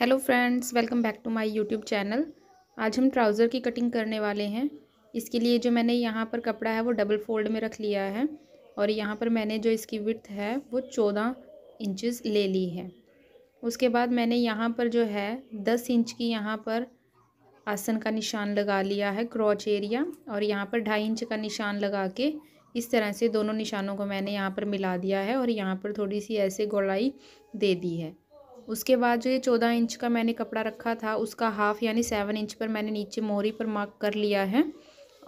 hello friends welcome back to my YouTube channel आज हम trouser की कटिंग करने वाले हैं इसके लिए जो मैंने यहाँ पर कपड़ा है वो डबल फोल्ड में रख लिया है और यहाँ पर मैंने जो इसकी विथ है वो चौदह इंचेस ले ली है उसके बाद मैंने यहाँ पर जो है दस इंच की यहाँ पर आसन का निशान लगा लिया है क्रॉच एरिया और यहाँ पर ढाई इंच का निशान लगा के इस तरह से दोनों निशानों को मैंने यहाँ पर मिला दिया है और यहाँ पर थोड़ी सी ऐसे गोलाई दे दी है उसके बाद जो ये चौदह इंच का मैंने कपड़ा रखा था उसका हाफ़ यानी सेवन इंच पर मैंने नीचे मोरी पर मार्क कर लिया है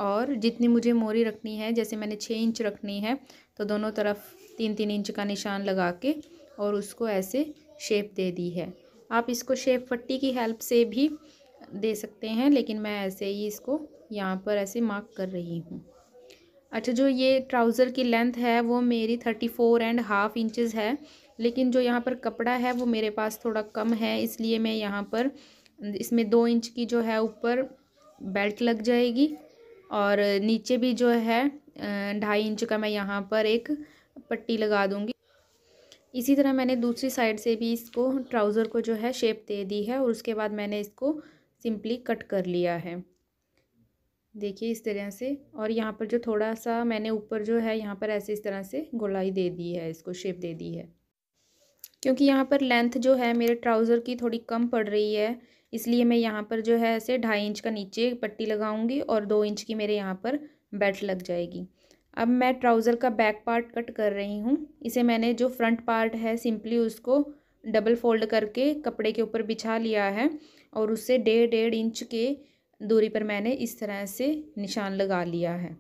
और जितनी मुझे मोरी रखनी है जैसे मैंने छः इंच रखनी है तो दोनों तरफ तीन तीन इंच का निशान लगा के और उसको ऐसे शेप दे दी है आप इसको शेप पट्टी की हेल्प से भी दे सकते हैं लेकिन मैं ऐसे ही इसको यहाँ पर ऐसे मार्क कर रही हूँ अच्छा जो ये ट्राउज़र की लेंथ है वो मेरी thirty four and half inches है लेकिन जो यहाँ पर कपड़ा है वो मेरे पास थोड़ा कम है इसलिए मैं यहाँ पर इसमें दो इंच की जो है ऊपर बेल्ट लग जाएगी और नीचे भी जो है ढाई इंच का मैं यहाँ पर एक पट्टी लगा दूँगी इसी तरह मैंने दूसरी साइड से भी इसको ट्राउज़र को जो है शेप दे दी है और उसके बाद मैंने इसको सिंपली कट कर लिया है देखिए इस तरह से और यहाँ पर जो थोड़ा सा मैंने ऊपर जो है यहाँ पर ऐसे इस तरह से गोलाई दे दी है इसको शेप दे दी है क्योंकि यहाँ पर लेंथ जो है मेरे ट्राउज़र की थोड़ी कम पड़ रही है इसलिए मैं यहाँ पर जो है ऐसे ढाई इंच का नीचे पट्टी लगाऊंगी और दो इंच की मेरे यहाँ पर बेल्ट लग जाएगी अब मैं ट्राउज़र का बैक पार्ट कट कर रही हूँ इसे मैंने जो फ्रंट पार्ट है सिंपली उसको डबल फोल्ड करके कपड़े के ऊपर बिछा लिया है और उससे डेढ़ डेढ़ इंच के दूरी पर मैंने इस तरह से निशान लगा लिया है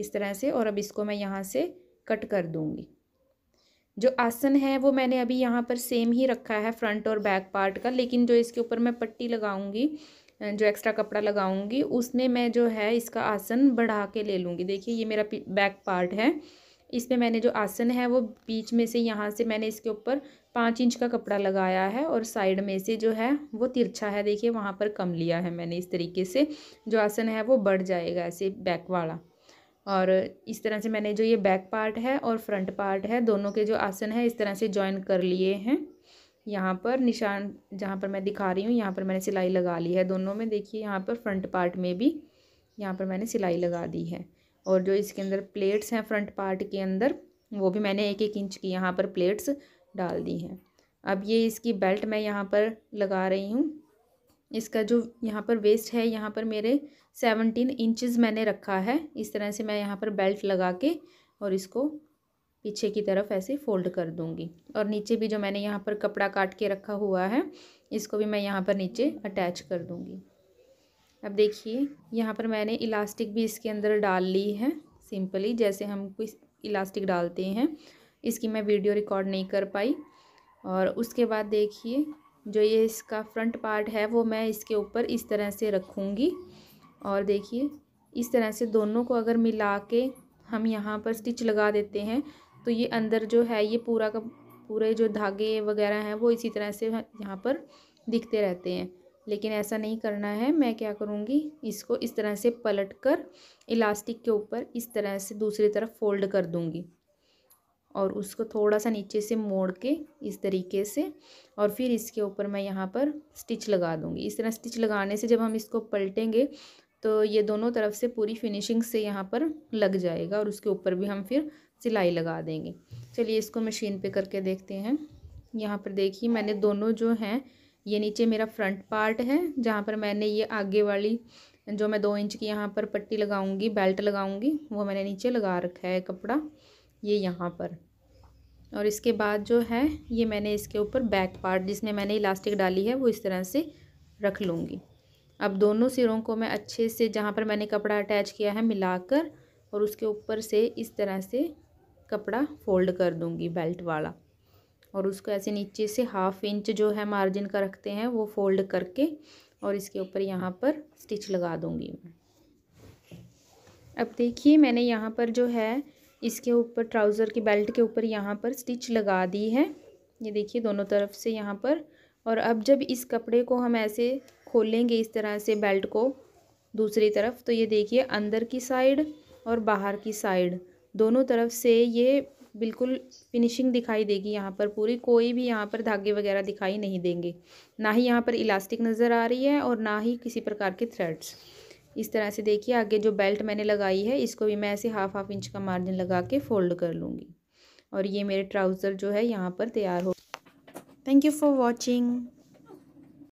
इस तरह से और अब इसको मैं यहाँ से कट कर दूँगी जो आसन है वो मैंने अभी यहाँ पर सेम ही रखा है फ्रंट और बैक पार्ट का लेकिन जो इसके ऊपर मैं पट्टी लगाऊंगी जो एक्स्ट्रा कपड़ा लगाऊंगी उसमें मैं जो है इसका आसन बढ़ा के ले लूँगी देखिए ये मेरा बैक पार्ट है इसमें मैंने जो आसन है वो बीच में से यहाँ से मैंने इसके ऊपर पाँच इंच का कपड़ा लगाया है और साइड में से जो है वो तिरछा है देखिए वहाँ पर कम लिया है मैंने इस तरीके से जो आसन है वो बढ़ जाएगा ऐसे बैक वाला और इस तरह से मैंने जो ये बैक पार्ट है और फ्रंट पार्ट है दोनों के जो आसन है इस तरह से ज्वाइन कर लिए हैं यहाँ पर निशान जहाँ पर मैं दिखा रही हूँ यहाँ पर मैंने सिलाई लगा ली है दोनों में देखिए यहाँ पर फ्रंट पार्ट में भी यहाँ पर मैंने सिलाई लगा दी है और जो इसके अंदर प्लेट्स हैं फ्रंट पार्ट के अंदर वो भी मैंने एक एक इंच की यहाँ पर प्लेट्स डाल दी हैं अब ये इसकी बेल्ट मैं यहाँ पर लगा रही हूँ इसका जो यहाँ पर वेस्ट है यहाँ पर मेरे सेवनटीन इंचज़ मैंने रखा है इस तरह से मैं यहाँ पर बेल्ट लगा के और इसको पीछे की तरफ ऐसे फोल्ड कर दूंगी और नीचे भी जो मैंने यहाँ पर कपड़ा काट के रखा हुआ है इसको भी मैं यहाँ पर नीचे अटैच कर दूंगी अब देखिए यहाँ पर मैंने इलास्टिक भी इसके अंदर डाल ली है सिंपली जैसे हम कोई इलास्टिक डालते हैं इसकी मैं वीडियो रिकॉर्ड नहीं कर पाई और उसके बाद देखिए जो ये इसका फ्रंट पार्ट है वो मैं इसके ऊपर इस तरह से रखूँगी और देखिए इस तरह से दोनों को अगर मिला के हम यहाँ पर स्टिच लगा देते हैं तो ये अंदर जो है ये पूरा का पूरे जो धागे वगैरह हैं वो इसी तरह से यहाँ पर दिखते रहते हैं लेकिन ऐसा नहीं करना है मैं क्या करूँगी इसको इस तरह से पलट कर इलास्टिक के ऊपर इस तरह से दूसरी तरफ फोल्ड कर दूँगी और उसको थोड़ा सा नीचे से मोड़ के इस तरीके से और फिर इसके ऊपर मैं यहाँ पर स्टिच लगा दूँगी इस तरह स्टिच लगाने से जब हम इसको पलटेंगे तो ये दोनों तरफ से पूरी फिनिशिंग से यहाँ पर लग जाएगा और उसके ऊपर भी हम फिर सिलाई लगा देंगे चलिए इसको मशीन पे करके देखते हैं यहाँ पर देखिए मैंने दोनों जो हैं ये नीचे मेरा फ्रंट पार्ट है जहाँ पर मैंने ये आगे वाली जो मैं दो इंच की यहाँ पर पट्टी लगाऊँगी बेल्ट लगाऊँगी वो मैंने नीचे लगा रखा है कपड़ा ये यहाँ पर और इसके बाद जो है ये मैंने इसके ऊपर बैक पार्ट जिसमें मैंने इलास्टिक डाली है वो इस तरह से रख लूँगी अब दोनों सिरों को मैं अच्छे से जहाँ पर मैंने कपड़ा अटैच किया है मिलाकर और उसके ऊपर से इस तरह से कपड़ा फोल्ड कर दूँगी बेल्ट वाला और उसको ऐसे नीचे से हाफ इंच जो है मार्जिन का रखते हैं वो फोल्ड करके और इसके ऊपर यहाँ पर स्टिच लगा दूँगी मैं अब देखिए मैंने यहाँ पर जो है इसके ऊपर ट्राउज़र की बेल्ट के ऊपर यहाँ पर स्टिच लगा दी है ये देखिए दोनों तरफ से यहाँ पर और अब जब इस कपड़े को हम ऐसे खोलेंगे इस तरह से बेल्ट को दूसरी तरफ तो ये देखिए अंदर की साइड और बाहर की साइड दोनों तरफ से ये बिल्कुल फिनिशिंग दिखाई देगी यहाँ पर पूरी कोई भी यहाँ पर धागे वगैरह दिखाई नहीं देंगे ना ही यहाँ पर इलास्टिक नज़र आ रही है और ना ही किसी प्रकार के थ्रेड्स इस तरह से देखिए आगे जो बेल्ट मैंने लगाई है इसको भी मैं ऐसे हाफ हाफ इंच का मार्जिन लगा के फ़ोल्ड कर लूँगी और ये मेरे ट्राउज़र जो है यहाँ पर तैयार हो थैंक यू फॉर वॉचिंग